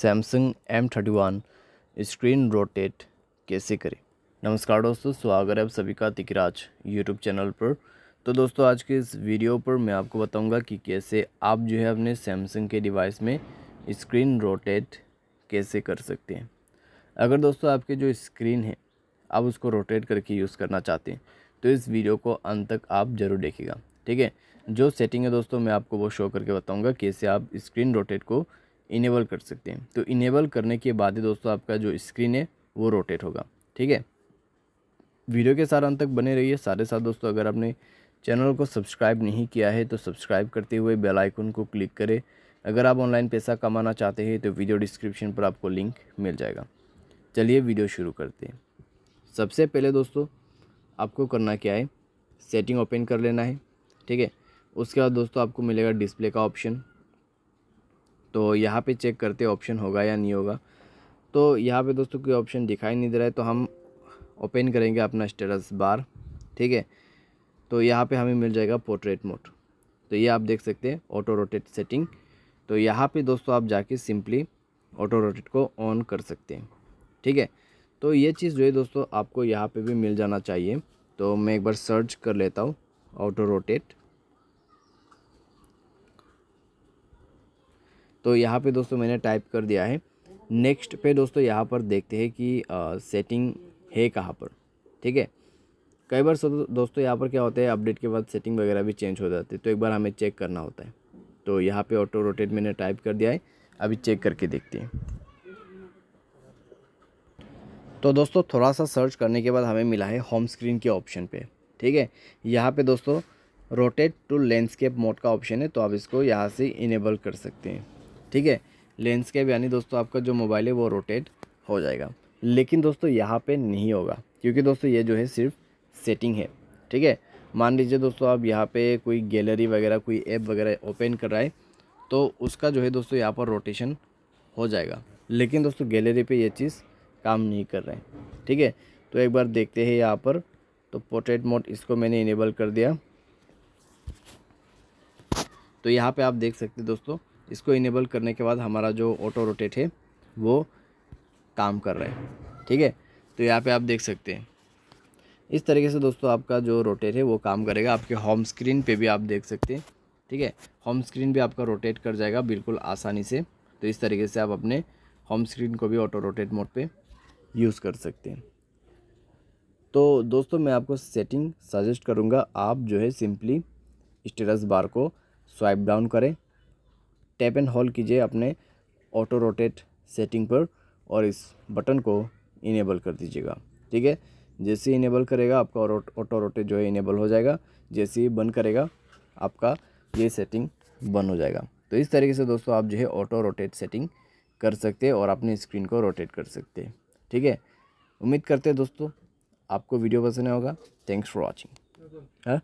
Samsung M thirty one screen rotate कैसे करें नमस्कार दोस्तों स्वागत है आप सभी का तिकराज यूट्यूब चैनल पर तो दोस्तों आज के इस वीडियो पर मैं आपको बताऊंगा कि कैसे आप जो है अपने सैमसंग के डिवाइस में स्क्रीन रोटेट कैसे कर सकते हैं अगर दोस्तों आपके जो स्क्रीन है आप उसको रोटेट करके यूज़ करना चाहते हैं तो इस वीडियो को अंत तक आप ज़रूर देखेगा ठीक है जो सेटिंग है दोस्तों मैं आपको वो शो करके बताऊँगा कैसे आप स्क्रीन रोटेट को इनेबल कर सकते हैं तो इनेबल करने के बाद ही दोस्तों आपका जो स्क्रीन है वो रोटेट होगा ठीक है वीडियो के साथ अंत तक बने रहिए सारे साथ दोस्तों अगर आपने चैनल को सब्सक्राइब नहीं किया है तो सब्सक्राइब करते हुए बेल आइकन को क्लिक करें अगर आप ऑनलाइन पैसा कमाना चाहते हैं तो वीडियो डिस्क्रिप्शन पर आपको लिंक मिल जाएगा चलिए वीडियो शुरू करते हैं सबसे पहले दोस्तों आपको करना क्या है सेटिंग ओपन कर लेना है ठीक है उसके बाद दोस्तों आपको मिलेगा डिस्प्ले का ऑप्शन तो यहाँ पे चेक करते ऑप्शन होगा या नहीं होगा तो यहाँ पे दोस्तों कोई ऑप्शन दिखाई नहीं दे रहा है तो हम ओपन करेंगे अपना स्टेटस बार ठीक है तो यहाँ पे हमें मिल जाएगा पोर्ट्रेट मोड तो ये आप देख सकते हैं ऑटो रोटेट सेटिंग तो यहाँ पे दोस्तों आप जाके सिंपली ऑटो रोटेट को ऑन कर सकते हैं ठीक है तो ये चीज़ जो है दोस्तों आपको यहाँ पर भी मिल जाना चाहिए तो मैं एक बार सर्च कर लेता हूँ ऑटो रोटेट तो यहाँ पे दोस्तों मैंने टाइप कर दिया है नेक्स्ट पे दोस्तों यहाँ पर देखते हैं कि आ, सेटिंग है कहाँ पर ठीक है कई बार दोस्तों यहाँ पर क्या होता है अपडेट के बाद सेटिंग वगैरह भी चेंज हो जाती है तो एक बार हमें चेक करना होता है तो यहाँ पर ऑटो रोटेट मैंने टाइप कर दिया है अभी चेक करके देखते हैं तो दोस्तों थोड़ा सा सर्च करने के बाद हमें मिला है होम स्क्रीन के ऑप्शन पे ठीक है यहाँ पे दोस्तों रोटेट टू लैंडस्केप मोड का ऑप्शन है तो आप इसको यहाँ से इनेबल कर सकते हैं ठीक है लैंडस्केप यानी दोस्तों आपका जो मोबाइल है वो रोटेट हो जाएगा लेकिन दोस्तों यहाँ पे नहीं होगा क्योंकि दोस्तों ये जो है सिर्फ सेटिंग है ठीक है मान लीजिए दोस्तों आप यहाँ पे कोई गैलरी वगैरह कोई ऐप वगैरह ओपन कर रहा है तो उसका जो है दोस्तों यहाँ पर रोटेशन हो जाएगा लेकिन दोस्तों गैलरी पे ये चीज़ काम नहीं कर रहे हैं ठीक है तो एक बार देखते हैं यहाँ पर तो पोर्ट्रेट मोड इसको मैंने इनेबल कर दिया तो यहाँ पर आप देख सकते दोस्तों इसको इनेबल करने के बाद हमारा जो ऑटो रोटेट है वो काम कर रहा है ठीक है तो यहाँ पे आप देख सकते हैं इस तरीके से दोस्तों आपका जो रोटेट है वो काम करेगा आपके होम स्क्रीन पे भी आप देख सकते हैं ठीक है होम स्क्रीन भी आपका रोटेट कर जाएगा बिल्कुल आसानी से तो इस तरीके से आप अपने होम स्क्रीन को भी ऑटो रोटेट मोड पे यूज़ कर सकते हैं तो दोस्तों मैं आपको सेटिंग सजेस्ट करूँगा आप जो है सिंपली स्टेटस बार को स्वाइप डाउन करें टैप एंड होल्ड कीजिए अपने ऑटो रोटेट सेटिंग पर और इस बटन को इनेबल कर दीजिएगा ठीक है जैसे ही इनेबल करेगा आपका ऑटो रोटेट जो है इनेबल हो जाएगा जैसे ही बंद करेगा आपका ये सेटिंग बंद हो जाएगा तो इस तरीके से दोस्तों आप जो है ऑटो रोटेट सेटिंग कर सकते हैं और अपनी स्क्रीन को रोटेट कर सकते हैं ठीक है उम्मीद करते हैं दोस्तों आपको वीडियो पसंद होगा थैंक्स फॉर वॉचिंग हाँ